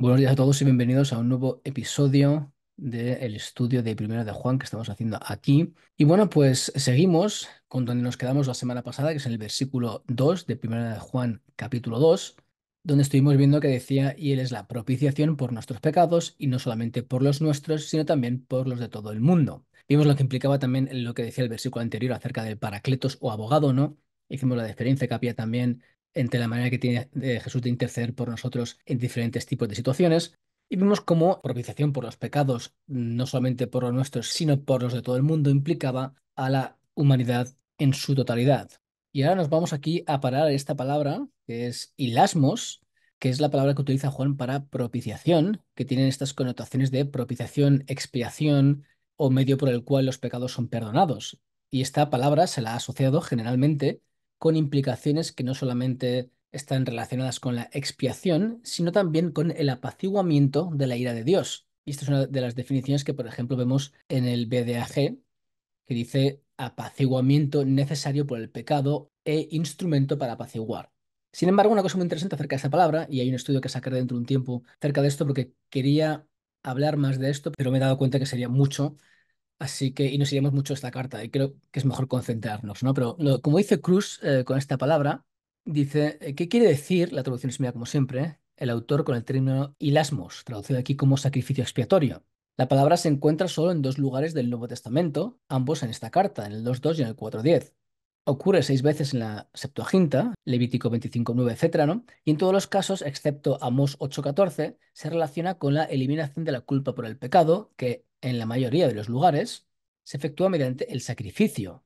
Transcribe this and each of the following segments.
Buenos días a todos y bienvenidos a un nuevo episodio del estudio de Primera de Juan que estamos haciendo aquí. Y bueno, pues seguimos con donde nos quedamos la semana pasada, que es en el versículo 2 de Primera de Juan capítulo 2, donde estuvimos viendo que decía, y Él es la propiciación por nuestros pecados, y no solamente por los nuestros, sino también por los de todo el mundo. Vimos lo que implicaba también lo que decía el versículo anterior acerca del paracletos o abogado, ¿no? Hicimos la diferencia que había también entre la manera que tiene eh, Jesús de interceder por nosotros en diferentes tipos de situaciones. Y vimos cómo propiciación por los pecados, no solamente por los nuestros, sino por los de todo el mundo, implicaba a la humanidad en su totalidad. Y ahora nos vamos aquí a parar esta palabra, que es hilasmos, que es la palabra que utiliza Juan para propiciación, que tienen estas connotaciones de propiciación, expiación o medio por el cual los pecados son perdonados. Y esta palabra se la ha asociado generalmente con implicaciones que no solamente están relacionadas con la expiación, sino también con el apaciguamiento de la ira de Dios. Y esta es una de las definiciones que, por ejemplo, vemos en el BDAG, que dice apaciguamiento necesario por el pecado e instrumento para apaciguar. Sin embargo, una cosa muy interesante acerca de esta palabra, y hay un estudio que sacaré dentro de un tiempo acerca de esto, porque quería hablar más de esto, pero me he dado cuenta que sería mucho Así que, y nos iríamos mucho esta carta, y creo que es mejor concentrarnos, ¿no? Pero como dice Cruz eh, con esta palabra, dice, eh, ¿qué quiere decir? La traducción es mía como siempre, ¿eh? el autor con el término ilasmos, traducido aquí como sacrificio expiatorio. La palabra se encuentra solo en dos lugares del Nuevo Testamento, ambos en esta carta, en el 2.2 y en el 4.10. Ocurre seis veces en la Septuaginta, Levítico 25.9, etc. ¿no? Y en todos los casos, excepto Amos 8.14, se relaciona con la eliminación de la culpa por el pecado, que en la mayoría de los lugares, se efectúa mediante el sacrificio.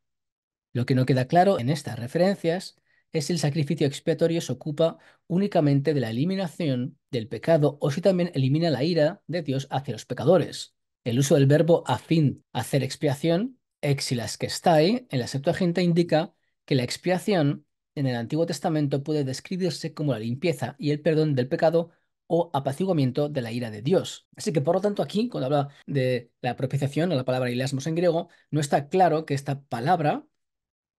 Lo que no queda claro en estas referencias es si el sacrificio expiatorio se ocupa únicamente de la eliminación del pecado o si también elimina la ira de Dios hacia los pecadores. El uso del verbo a fin, hacer expiación, exilas que está en la Septuaginta indica que la expiación en el Antiguo Testamento puede describirse como la limpieza y el perdón del pecado o apaciguamiento de la ira de Dios. Así que por lo tanto aquí, cuando habla de la propiciación o la palabra ilasmos en griego, no está claro que esta palabra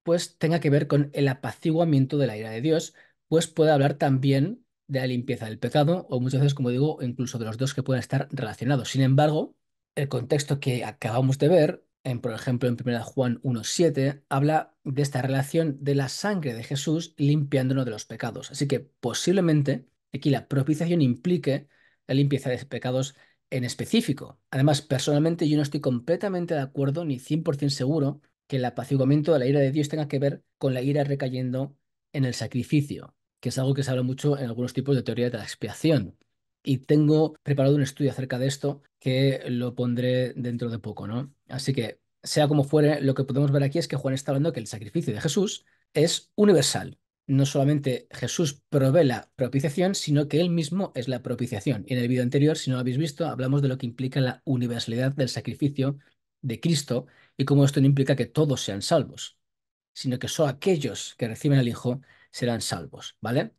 pues tenga que ver con el apaciguamiento de la ira de Dios, pues puede hablar también de la limpieza del pecado o muchas veces, como digo, incluso de los dos que pueden estar relacionados. Sin embargo, el contexto que acabamos de ver, en, por ejemplo en 1 Juan 1.7, habla de esta relación de la sangre de Jesús limpiándonos de los pecados. Así que posiblemente Aquí la propiciación implique la limpieza de pecados en específico. Además, personalmente yo no estoy completamente de acuerdo ni 100% seguro que el apaciguamiento de la ira de Dios tenga que ver con la ira recayendo en el sacrificio, que es algo que se habla mucho en algunos tipos de teoría de la expiación. Y tengo preparado un estudio acerca de esto que lo pondré dentro de poco, ¿no? Así que, sea como fuere, lo que podemos ver aquí es que Juan está hablando que el sacrificio de Jesús es universal, no solamente Jesús provee la propiciación, sino que Él mismo es la propiciación. Y en el vídeo anterior, si no lo habéis visto, hablamos de lo que implica la universalidad del sacrificio de Cristo y cómo esto no implica que todos sean salvos, sino que solo aquellos que reciben al Hijo serán salvos, ¿vale?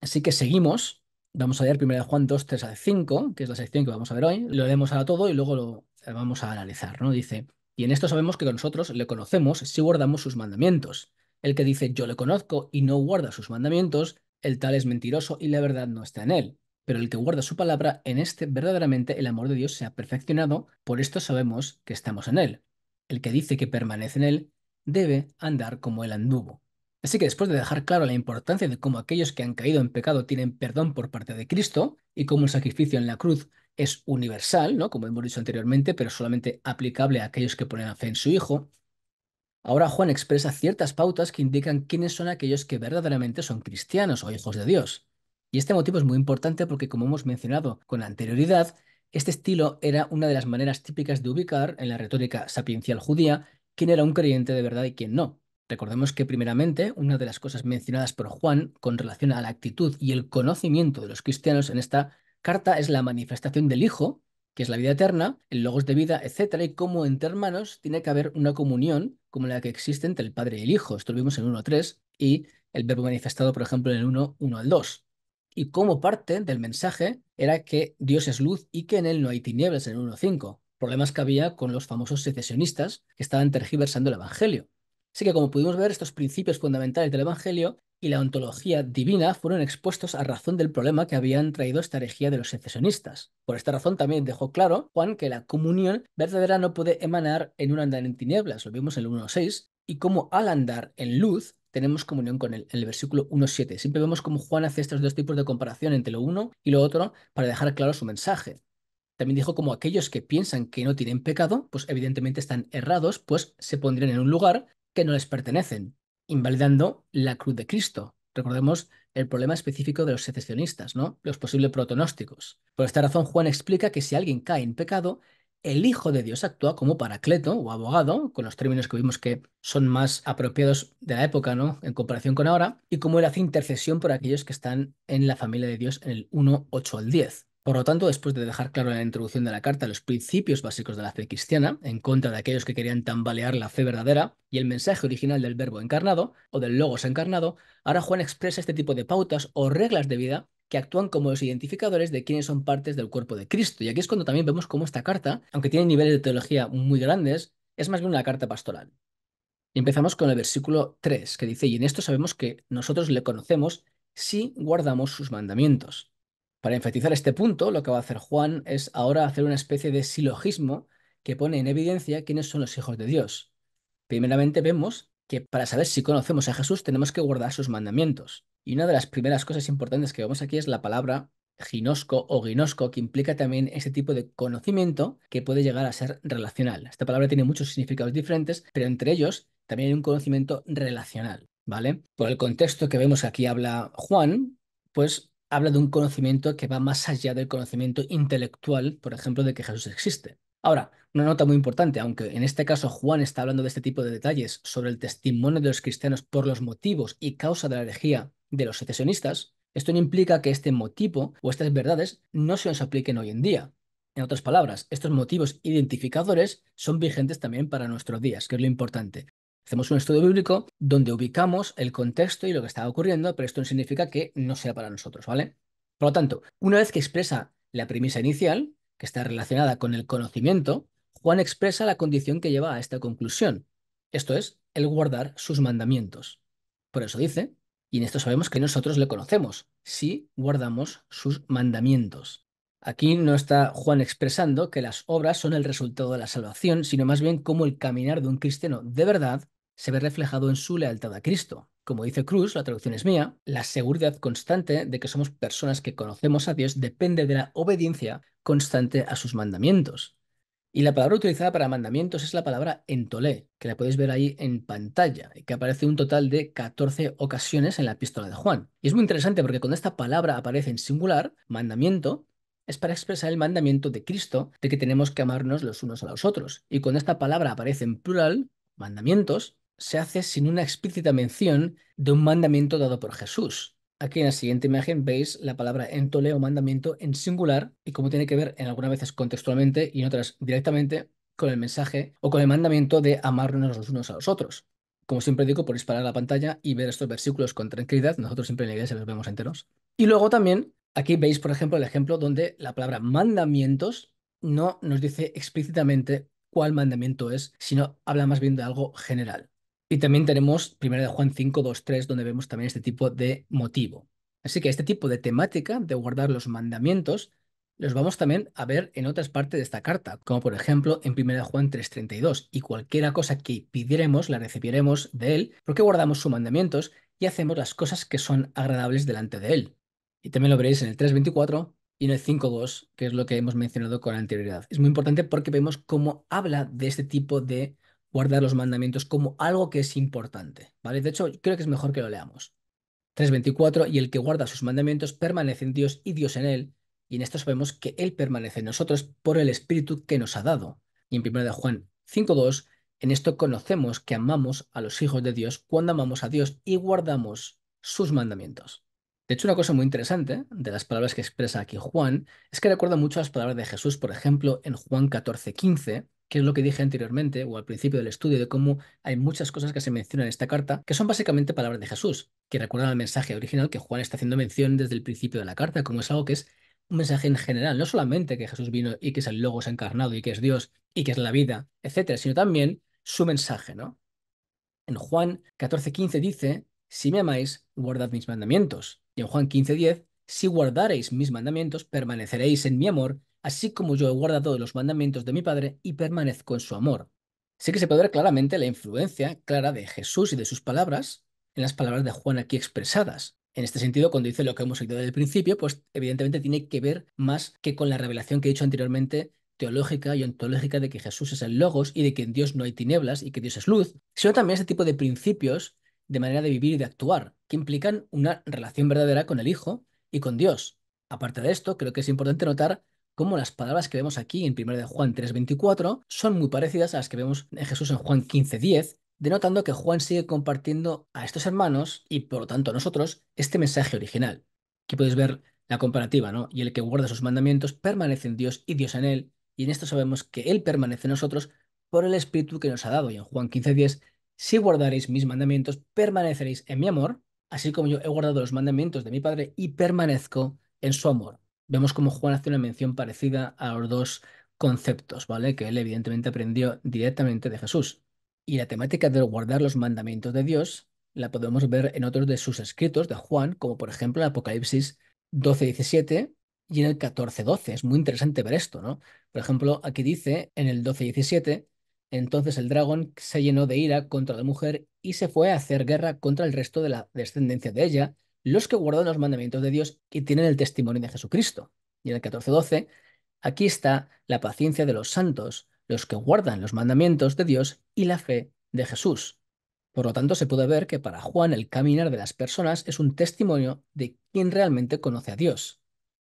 Así que seguimos. Vamos a leer primero Juan 2, 3 al 5, que es la sección que vamos a ver hoy. Lo leemos ahora todo y luego lo vamos a analizar, ¿no? Dice, y en esto sabemos que nosotros le conocemos si guardamos sus mandamientos. El que dice yo le conozco y no guarda sus mandamientos, el tal es mentiroso y la verdad no está en él. Pero el que guarda su palabra, en este verdaderamente el amor de Dios se ha perfeccionado, por esto sabemos que estamos en él. El que dice que permanece en él, debe andar como él anduvo. Así que después de dejar claro la importancia de cómo aquellos que han caído en pecado tienen perdón por parte de Cristo y cómo el sacrificio en la cruz es universal, ¿no? como hemos dicho anteriormente, pero solamente aplicable a aquellos que ponen la fe en su Hijo, Ahora Juan expresa ciertas pautas que indican quiénes son aquellos que verdaderamente son cristianos o hijos de Dios. Y este motivo es muy importante porque, como hemos mencionado con anterioridad, este estilo era una de las maneras típicas de ubicar en la retórica sapiencial judía quién era un creyente de verdad y quién no. Recordemos que primeramente una de las cosas mencionadas por Juan con relación a la actitud y el conocimiento de los cristianos en esta carta es la manifestación del Hijo que es la vida eterna, el logos de vida, etcétera, y cómo entre hermanos tiene que haber una comunión como la que existe entre el Padre y el Hijo. Esto lo vimos en 1.3 y el verbo manifestado, por ejemplo, en el al 2. Y como parte del mensaje era que Dios es luz y que en él no hay tinieblas en 1.5, problemas que había con los famosos secesionistas que estaban tergiversando el Evangelio. Así que como pudimos ver, estos principios fundamentales del Evangelio y la ontología divina fueron expuestos a razón del problema que habían traído esta herejía de los secesionistas. Por esta razón también dejó claro Juan que la comunión verdadera no puede emanar en un andar en tinieblas, lo vimos en el 1.6, y como al andar en luz tenemos comunión con él, en el versículo 1.7. Siempre vemos cómo Juan hace estos dos tipos de comparación entre lo uno y lo otro para dejar claro su mensaje. También dijo como aquellos que piensan que no tienen pecado, pues evidentemente están errados, pues se pondrían en un lugar que no les pertenecen invalidando la cruz de Cristo. Recordemos el problema específico de los secesionistas, ¿no? Los posibles protonósticos. Por esta razón, Juan explica que si alguien cae en pecado, el Hijo de Dios actúa como paracleto o abogado, con los términos que vimos que son más apropiados de la época, ¿no? En comparación con ahora, y como él hace intercesión por aquellos que están en la familia de Dios en el 1, 8 al 10. Por lo tanto, después de dejar claro en la introducción de la carta los principios básicos de la fe cristiana, en contra de aquellos que querían tambalear la fe verdadera y el mensaje original del verbo encarnado o del logos encarnado, ahora Juan expresa este tipo de pautas o reglas de vida que actúan como los identificadores de quienes son partes del cuerpo de Cristo. Y aquí es cuando también vemos cómo esta carta, aunque tiene niveles de teología muy grandes, es más bien una carta pastoral. Y empezamos con el versículo 3, que dice, y en esto sabemos que nosotros le conocemos si guardamos sus mandamientos. Para enfatizar este punto, lo que va a hacer Juan es ahora hacer una especie de silogismo que pone en evidencia quiénes son los hijos de Dios. Primeramente vemos que para saber si conocemos a Jesús tenemos que guardar sus mandamientos. Y una de las primeras cosas importantes que vemos aquí es la palabra ginosco o ginosco, que implica también ese tipo de conocimiento que puede llegar a ser relacional. Esta palabra tiene muchos significados diferentes, pero entre ellos también hay un conocimiento relacional, ¿vale? Por el contexto que vemos aquí habla Juan, pues habla de un conocimiento que va más allá del conocimiento intelectual, por ejemplo, de que Jesús existe. Ahora, una nota muy importante, aunque en este caso Juan está hablando de este tipo de detalles sobre el testimonio de los cristianos por los motivos y causa de la herejía de los secesionistas, esto no implica que este motivo o estas verdades no se nos apliquen hoy en día. En otras palabras, estos motivos identificadores son vigentes también para nuestros días, que es lo importante. Hacemos un estudio bíblico donde ubicamos el contexto y lo que está ocurriendo, pero esto no significa que no sea para nosotros, ¿vale? Por lo tanto, una vez que expresa la premisa inicial, que está relacionada con el conocimiento, Juan expresa la condición que lleva a esta conclusión. Esto es, el guardar sus mandamientos. Por eso dice, y en esto sabemos que nosotros le conocemos, si guardamos sus mandamientos. Aquí no está Juan expresando que las obras son el resultado de la salvación, sino más bien como el caminar de un cristiano de verdad se ve reflejado en su lealtad a Cristo. Como dice Cruz, la traducción es mía, la seguridad constante de que somos personas que conocemos a Dios depende de la obediencia constante a sus mandamientos. Y la palabra utilizada para mandamientos es la palabra entolé, que la podéis ver ahí en pantalla, y que aparece un total de 14 ocasiones en la epístola de Juan. Y es muy interesante porque cuando esta palabra aparece en singular, mandamiento, es para expresar el mandamiento de Cristo de que tenemos que amarnos los unos a los otros. Y cuando esta palabra aparece en plural, mandamientos, se hace sin una explícita mención de un mandamiento dado por Jesús. Aquí en la siguiente imagen veis la palabra entole o mandamiento en singular y cómo tiene que ver en algunas veces contextualmente y en otras directamente con el mensaje o con el mandamiento de amarnos los unos a los otros. Como siempre digo, por disparar la pantalla y ver estos versículos con tranquilidad, nosotros siempre en la iglesia los vemos enteros. Y luego también, aquí veis, por ejemplo, el ejemplo donde la palabra mandamientos no nos dice explícitamente cuál mandamiento es, sino habla más bien de algo general. Y también tenemos 1 de Juan 5, 3, donde vemos también este tipo de motivo. Así que este tipo de temática de guardar los mandamientos los vamos también a ver en otras partes de esta carta, como por ejemplo en 1 Juan 3:32, y cualquiera cosa que pidiremos la recibiremos de Él, porque guardamos sus mandamientos y hacemos las cosas que son agradables delante de Él. Y también lo veréis en el 3:24 y en el 5:2, que es lo que hemos mencionado con anterioridad. Es muy importante porque vemos cómo habla de este tipo de guardar los mandamientos como algo que es importante, ¿vale? De hecho, creo que es mejor que lo leamos. 3.24, y el que guarda sus mandamientos permanece en Dios y Dios en él, y en esto sabemos que Él permanece en nosotros por el Espíritu que nos ha dado. Y en 1 de Juan 5.2, en esto conocemos que amamos a los hijos de Dios cuando amamos a Dios y guardamos sus mandamientos. De hecho, una cosa muy interesante de las palabras que expresa aquí Juan es que recuerda mucho las palabras de Jesús, por ejemplo, en Juan 14.15 que es lo que dije anteriormente o al principio del estudio, de cómo hay muchas cosas que se mencionan en esta carta, que son básicamente palabras de Jesús, que recuerdan al mensaje original que Juan está haciendo mención desde el principio de la carta, como es algo que es un mensaje en general, no solamente que Jesús vino y que es el Logos encarnado y que es Dios y que es la vida, etcétera, sino también su mensaje, ¿no? En Juan 14:15 dice, si me amáis, guardad mis mandamientos. Y en Juan 10 si guardareis mis mandamientos, permaneceréis en mi amor, así como yo he guardado los mandamientos de mi Padre y permanezco en su amor. Sí que se puede ver claramente la influencia clara de Jesús y de sus palabras en las palabras de Juan aquí expresadas. En este sentido, cuando dice lo que hemos oído desde el principio, pues evidentemente tiene que ver más que con la revelación que he hecho anteriormente teológica y ontológica de que Jesús es el logos y de que en Dios no hay tinieblas y que Dios es luz, sino también este tipo de principios de manera de vivir y de actuar, que implican una relación verdadera con el Hijo y con Dios. Aparte de esto, creo que es importante notar como las palabras que vemos aquí en 1 de Juan 3:24 son muy parecidas a las que vemos en Jesús en Juan 15:10, denotando que Juan sigue compartiendo a estos hermanos y por lo tanto a nosotros este mensaje original. Aquí podéis ver la comparativa, ¿no? Y el que guarda sus mandamientos permanece en Dios y Dios en él, y en esto sabemos que él permanece en nosotros por el espíritu que nos ha dado. Y en Juan 15:10, si guardaréis mis mandamientos, permaneceréis en mi amor, así como yo he guardado los mandamientos de mi Padre y permanezco en su amor vemos cómo Juan hace una mención parecida a los dos conceptos, ¿vale? Que él evidentemente aprendió directamente de Jesús. Y la temática de guardar los mandamientos de Dios la podemos ver en otros de sus escritos de Juan, como por ejemplo en Apocalipsis 12:17 y en el 14:12. Es muy interesante ver esto, ¿no? Por ejemplo, aquí dice en el 12:17, entonces el dragón se llenó de ira contra la mujer y se fue a hacer guerra contra el resto de la descendencia de ella los que guardan los mandamientos de Dios y tienen el testimonio de Jesucristo. Y en el 14.12, aquí está la paciencia de los santos, los que guardan los mandamientos de Dios y la fe de Jesús. Por lo tanto, se puede ver que para Juan el caminar de las personas es un testimonio de quien realmente conoce a Dios.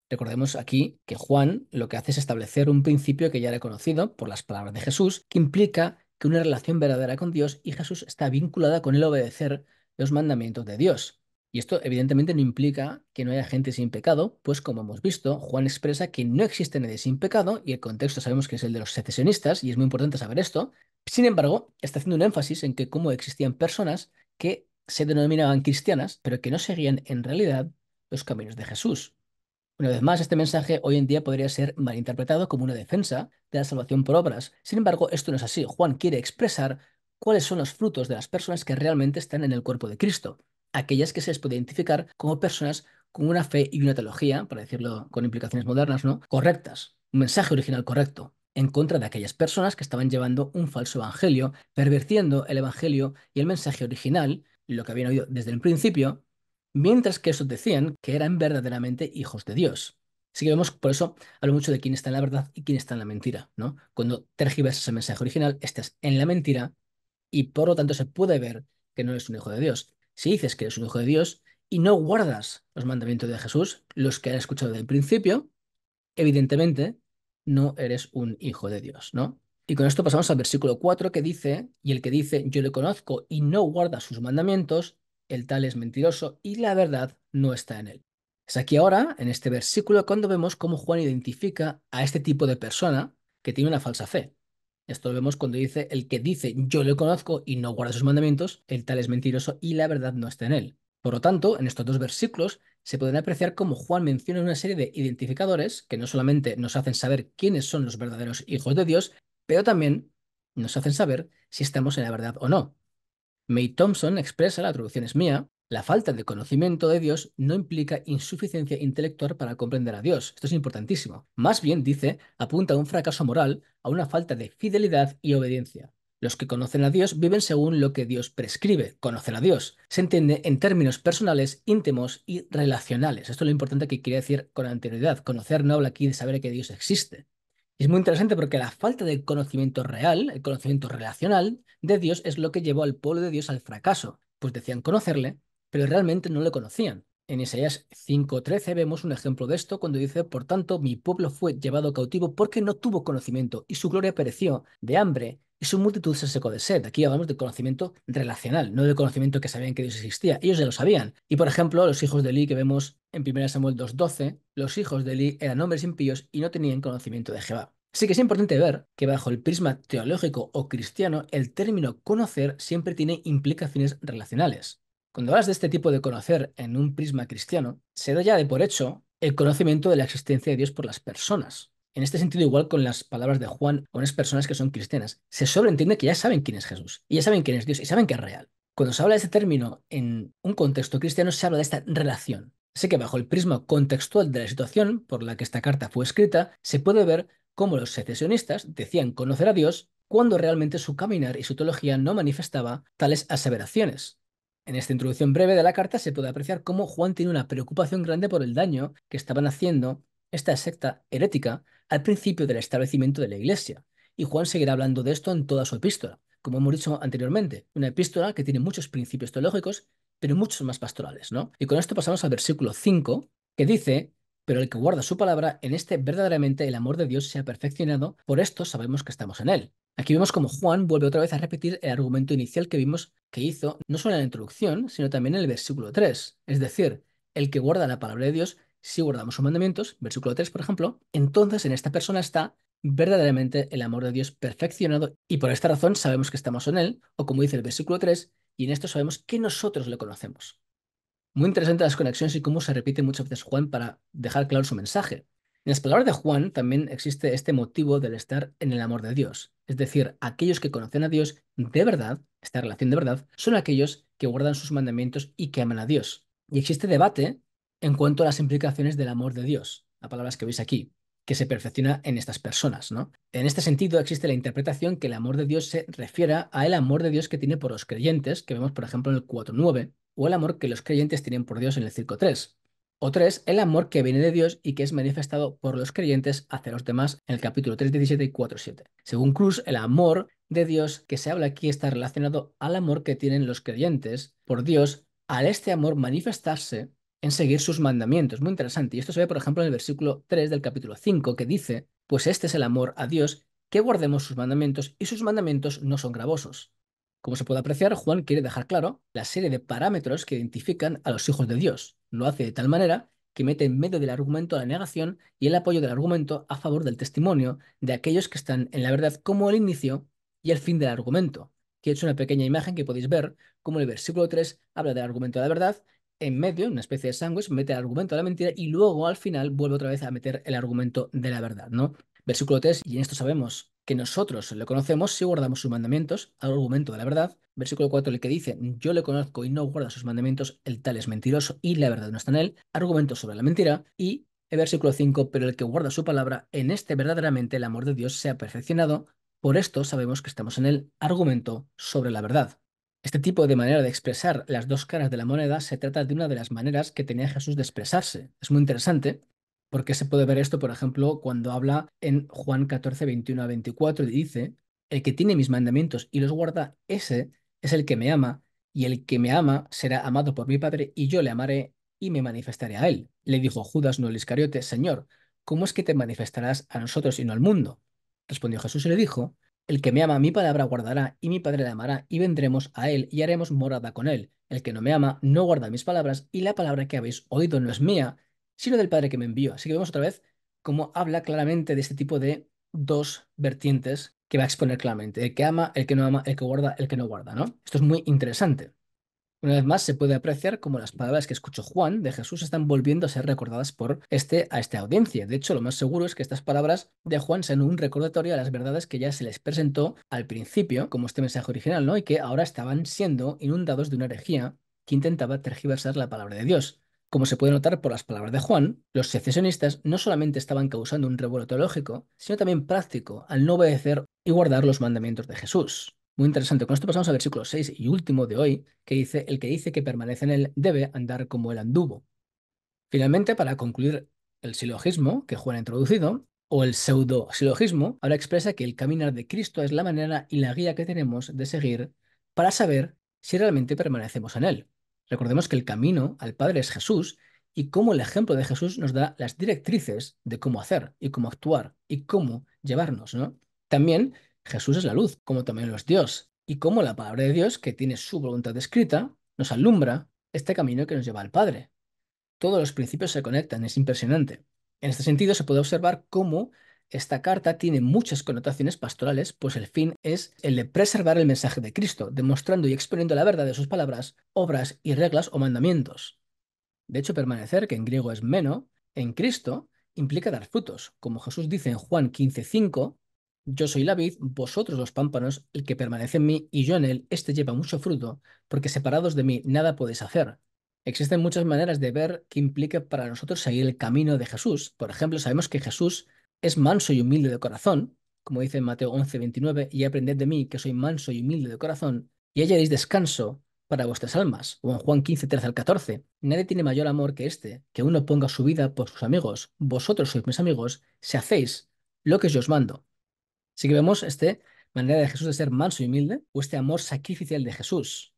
Recordemos aquí que Juan lo que hace es establecer un principio que ya era conocido por las palabras de Jesús, que implica que una relación verdadera con Dios y Jesús está vinculada con el obedecer los mandamientos de Dios. Y esto evidentemente no implica que no haya gente sin pecado, pues como hemos visto, Juan expresa que no existe nadie sin pecado, y el contexto sabemos que es el de los secesionistas, y es muy importante saber esto. Sin embargo, está haciendo un énfasis en que cómo existían personas que se denominaban cristianas, pero que no seguían en realidad los caminos de Jesús. Una vez más, este mensaje hoy en día podría ser malinterpretado como una defensa de la salvación por obras. Sin embargo, esto no es así. Juan quiere expresar cuáles son los frutos de las personas que realmente están en el cuerpo de Cristo aquellas que se les puede identificar como personas con una fe y una teología, para decirlo con implicaciones modernas, ¿no? Correctas, un mensaje original correcto, en contra de aquellas personas que estaban llevando un falso evangelio, pervirtiendo el evangelio y el mensaje original, lo que habían oído desde el principio, mientras que esos decían que eran verdaderamente hijos de Dios. Así que vemos, por eso hablo mucho de quién está en la verdad y quién está en la mentira, ¿no? Cuando tergiversas el mensaje original, estás en la mentira y por lo tanto se puede ver que no eres un hijo de Dios. Si dices que eres un hijo de Dios y no guardas los mandamientos de Jesús, los que has escuchado desde el principio, evidentemente no eres un hijo de Dios, ¿no? Y con esto pasamos al versículo 4 que dice, y el que dice, yo le conozco y no guarda sus mandamientos, el tal es mentiroso y la verdad no está en él. Es aquí ahora, en este versículo, cuando vemos cómo Juan identifica a este tipo de persona que tiene una falsa fe. Esto lo vemos cuando dice, el que dice yo le conozco y no guarda sus mandamientos, el tal es mentiroso y la verdad no está en él. Por lo tanto, en estos dos versículos se pueden apreciar cómo Juan menciona una serie de identificadores que no solamente nos hacen saber quiénes son los verdaderos hijos de Dios, pero también nos hacen saber si estamos en la verdad o no. May Thompson expresa, la traducción es mía, la falta de conocimiento de Dios no implica insuficiencia intelectual para comprender a Dios. Esto es importantísimo. Más bien, dice, apunta a un fracaso moral, a una falta de fidelidad y obediencia. Los que conocen a Dios viven según lo que Dios prescribe. Conocer a Dios se entiende en términos personales, íntimos y relacionales. Esto es lo importante que quería decir con anterioridad. Conocer no habla aquí de saber que Dios existe. es muy interesante porque la falta de conocimiento real, el conocimiento relacional de Dios es lo que llevó al pueblo de Dios al fracaso. Pues decían conocerle, pero realmente no le conocían. En Isaías 5:13 vemos un ejemplo de esto cuando dice, por tanto, mi pueblo fue llevado cautivo porque no tuvo conocimiento y su gloria pereció de hambre y su multitud se secó de sed. Aquí hablamos de conocimiento relacional, no de conocimiento que sabían que Dios existía. Ellos ya lo sabían. Y por ejemplo, los hijos de Eli que vemos en 1 Samuel 2.12, los hijos de Eli eran hombres impíos y no tenían conocimiento de Jehová. Así que es importante ver que bajo el prisma teológico o cristiano, el término conocer siempre tiene implicaciones relacionales. Cuando hablas de este tipo de conocer en un prisma cristiano, se da ya de por hecho el conocimiento de la existencia de Dios por las personas. En este sentido, igual con las palabras de Juan o unas personas que son cristianas, se sobreentiende que ya saben quién es Jesús, y ya saben quién es Dios, y saben que es real. Cuando se habla de este término en un contexto cristiano, se habla de esta relación. Sé que bajo el prisma contextual de la situación por la que esta carta fue escrita, se puede ver cómo los secesionistas decían conocer a Dios cuando realmente su caminar y su teología no manifestaba tales aseveraciones. En esta introducción breve de la carta se puede apreciar cómo Juan tiene una preocupación grande por el daño que estaban haciendo esta secta herética al principio del establecimiento de la Iglesia. Y Juan seguirá hablando de esto en toda su epístola, como hemos dicho anteriormente, una epístola que tiene muchos principios teológicos, pero muchos más pastorales, ¿no? Y con esto pasamos al versículo 5, que dice, pero el que guarda su palabra, en este verdaderamente el amor de Dios se ha perfeccionado, por esto sabemos que estamos en él. Aquí vemos como Juan vuelve otra vez a repetir el argumento inicial que vimos que hizo no solo en la introducción, sino también en el versículo 3. Es decir, el que guarda la palabra de Dios, si guardamos sus mandamientos, versículo 3 por ejemplo, entonces en esta persona está verdaderamente el amor de Dios perfeccionado y por esta razón sabemos que estamos en él, o como dice el versículo 3, y en esto sabemos que nosotros le conocemos. Muy interesante las conexiones y cómo se repite muchas veces Juan para dejar claro su mensaje. En las palabras de Juan también existe este motivo del estar en el amor de Dios. Es decir, aquellos que conocen a Dios de verdad, esta relación de verdad, son aquellos que guardan sus mandamientos y que aman a Dios. Y existe debate en cuanto a las implicaciones del amor de Dios, las palabras que veis aquí, que se perfecciona en estas personas, ¿no? En este sentido existe la interpretación que el amor de Dios se refiera al el amor de Dios que tiene por los creyentes, que vemos por ejemplo en el 4.9, o el amor que los creyentes tienen por Dios en el 3. O tres, el amor que viene de Dios y que es manifestado por los creyentes hacia los demás en el capítulo 3, 17 y 4, 7. Según Cruz, el amor de Dios que se habla aquí está relacionado al amor que tienen los creyentes por Dios, al este amor manifestarse en seguir sus mandamientos. Muy interesante. Y esto se ve, por ejemplo, en el versículo 3 del capítulo 5, que dice, pues este es el amor a Dios, que guardemos sus mandamientos y sus mandamientos no son gravosos. Como se puede apreciar, Juan quiere dejar claro la serie de parámetros que identifican a los hijos de Dios. Lo hace de tal manera que mete en medio del argumento la negación y el apoyo del argumento a favor del testimonio de aquellos que están en la verdad como el inicio y el fin del argumento. Que he hecho una pequeña imagen que podéis ver como el versículo 3 habla del argumento de la verdad, en medio, una especie de sándwich, mete el argumento de la mentira y luego al final vuelve otra vez a meter el argumento de la verdad, ¿no? Versículo 3, y en esto sabemos que nosotros le conocemos si guardamos sus mandamientos, argumento de la verdad. Versículo 4, el que dice, yo le conozco y no guarda sus mandamientos, el tal es mentiroso y la verdad no está en él, argumento sobre la mentira. Y el versículo 5, pero el que guarda su palabra, en este verdaderamente el amor de Dios se ha perfeccionado, por esto sabemos que estamos en el argumento sobre la verdad. Este tipo de manera de expresar las dos caras de la moneda se trata de una de las maneras que tenía Jesús de expresarse. Es muy interesante porque se puede ver esto, por ejemplo, cuando habla en Juan 14, 21 a 24 y dice, el que tiene mis mandamientos y los guarda, ese es el que me ama, y el que me ama será amado por mi Padre, y yo le amaré y me manifestaré a él. Le dijo Judas, no el Iscariote, Señor, ¿cómo es que te manifestarás a nosotros y no al mundo? Respondió Jesús y le dijo, el que me ama mi palabra guardará, y mi Padre le amará, y vendremos a él, y haremos morada con él. El que no me ama no guarda mis palabras, y la palabra que habéis oído no es mía, sino del Padre que me envió. Así que vemos otra vez cómo habla claramente de este tipo de dos vertientes que va a exponer claramente, el que ama, el que no ama, el que guarda, el que no guarda, ¿no? Esto es muy interesante. Una vez más, se puede apreciar cómo las palabras que escuchó Juan de Jesús están volviendo a ser recordadas por este, a esta audiencia. De hecho, lo más seguro es que estas palabras de Juan sean un recordatorio a las verdades que ya se les presentó al principio, como este mensaje original, ¿no? Y que ahora estaban siendo inundados de una herejía que intentaba tergiversar la palabra de Dios. Como se puede notar por las palabras de Juan, los secesionistas no solamente estaban causando un revuelo teológico, sino también práctico al no obedecer y guardar los mandamientos de Jesús. Muy interesante. Con esto pasamos al versículo 6 y último de hoy, que dice, el que dice que permanece en él debe andar como él anduvo. Finalmente, para concluir el silogismo que Juan ha introducido, o el pseudo silogismo, ahora expresa que el caminar de Cristo es la manera y la guía que tenemos de seguir para saber si realmente permanecemos en él. Recordemos que el camino al Padre es Jesús y cómo el ejemplo de Jesús nos da las directrices de cómo hacer y cómo actuar y cómo llevarnos, ¿no? También Jesús es la luz, como también los Dios, y cómo la palabra de Dios, que tiene su voluntad escrita, nos alumbra este camino que nos lleva al Padre. Todos los principios se conectan, es impresionante. En este sentido, se puede observar cómo esta carta tiene muchas connotaciones pastorales, pues el fin es el de preservar el mensaje de Cristo, demostrando y exponiendo la verdad de sus palabras, obras y reglas o mandamientos. De hecho, permanecer, que en griego es meno, en Cristo implica dar frutos. Como Jesús dice en Juan 15:5, yo soy la vid, vosotros los pámpanos, el que permanece en mí y yo en él, este lleva mucho fruto, porque separados de mí nada podéis hacer. Existen muchas maneras de ver qué implica para nosotros seguir el camino de Jesús. Por ejemplo, sabemos que Jesús es manso y humilde de corazón, como dice Mateo 11, 29, y aprended de mí que soy manso y humilde de corazón, y hallaréis descanso para vuestras almas, o en Juan 15, 13 al 14. Nadie tiene mayor amor que este, que uno ponga su vida por sus amigos. Vosotros sois mis amigos si hacéis lo que yo os mando. Así que vemos esta manera de Jesús de ser manso y humilde, o este amor sacrificial de Jesús.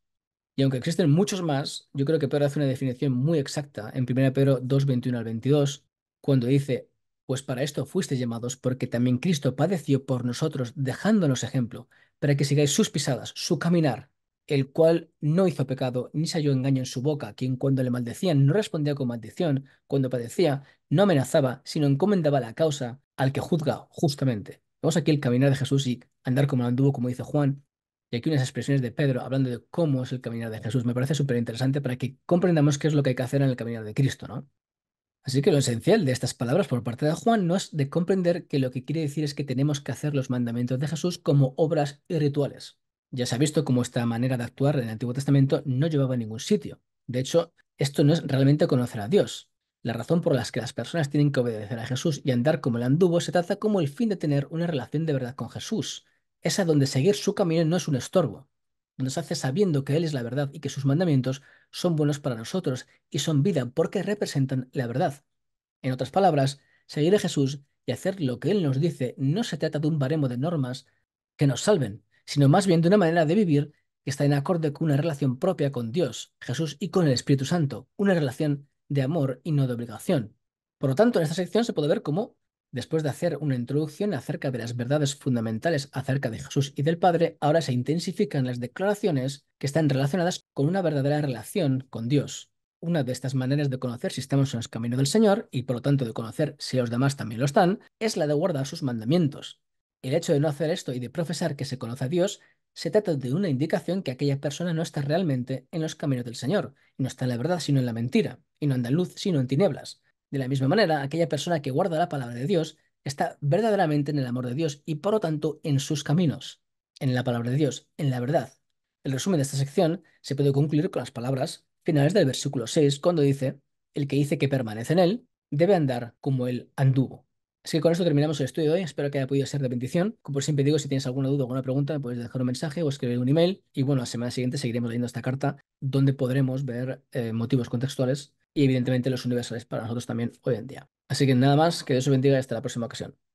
Y aunque existen muchos más, yo creo que Pedro hace una definición muy exacta en 1 Pedro 2, 21 al 22, cuando dice, pues para esto fuiste llamados, porque también Cristo padeció por nosotros, dejándonos ejemplo, para que sigáis sus pisadas, su caminar, el cual no hizo pecado, ni halló engaño en su boca, quien cuando le maldecían no respondía con maldición, cuando padecía no amenazaba, sino encomendaba la causa al que juzga justamente. Vemos aquí el caminar de Jesús y andar como anduvo, como dice Juan, y aquí unas expresiones de Pedro hablando de cómo es el caminar de Jesús. Me parece súper interesante para que comprendamos qué es lo que hay que hacer en el caminar de Cristo, ¿no? Así que lo esencial de estas palabras por parte de Juan no es de comprender que lo que quiere decir es que tenemos que hacer los mandamientos de Jesús como obras y rituales. Ya se ha visto cómo esta manera de actuar en el Antiguo Testamento no llevaba a ningún sitio. De hecho, esto no es realmente conocer a Dios. La razón por la que las personas tienen que obedecer a Jesús y andar como el anduvo se trata como el fin de tener una relación de verdad con Jesús. Es a donde seguir su camino no es un estorbo, nos hace sabiendo que Él es la verdad y que sus mandamientos son buenos para nosotros y son vida porque representan la verdad. En otras palabras, seguir a Jesús y hacer lo que Él nos dice no se trata de un baremo de normas que nos salven, sino más bien de una manera de vivir que está en acorde con una relación propia con Dios, Jesús y con el Espíritu Santo, una relación de amor y no de obligación. Por lo tanto, en esta sección se puede ver cómo Después de hacer una introducción acerca de las verdades fundamentales acerca de Jesús y del Padre, ahora se intensifican las declaraciones que están relacionadas con una verdadera relación con Dios. Una de estas maneras de conocer si estamos en los caminos del Señor, y por lo tanto de conocer si los demás también lo están, es la de guardar sus mandamientos. El hecho de no hacer esto y de profesar que se conoce a Dios se trata de una indicación que aquella persona no está realmente en los caminos del Señor, no está en la verdad sino en la mentira, y no anda en luz sino en tinieblas. De la misma manera, aquella persona que guarda la palabra de Dios está verdaderamente en el amor de Dios y por lo tanto en sus caminos, en la palabra de Dios, en la verdad. El resumen de esta sección se puede concluir con las palabras finales del versículo 6 cuando dice, el que dice que permanece en él debe andar como él anduvo. Así que con esto terminamos el estudio de hoy, espero que haya podido ser de bendición. Como siempre digo, si tienes alguna duda o alguna pregunta, puedes dejar un mensaje o escribir un email. Y bueno, la semana siguiente seguiremos leyendo esta carta donde podremos ver eh, motivos contextuales y evidentemente los universales para nosotros también hoy en día. Así que nada más, que Dios os bendiga y hasta la próxima ocasión.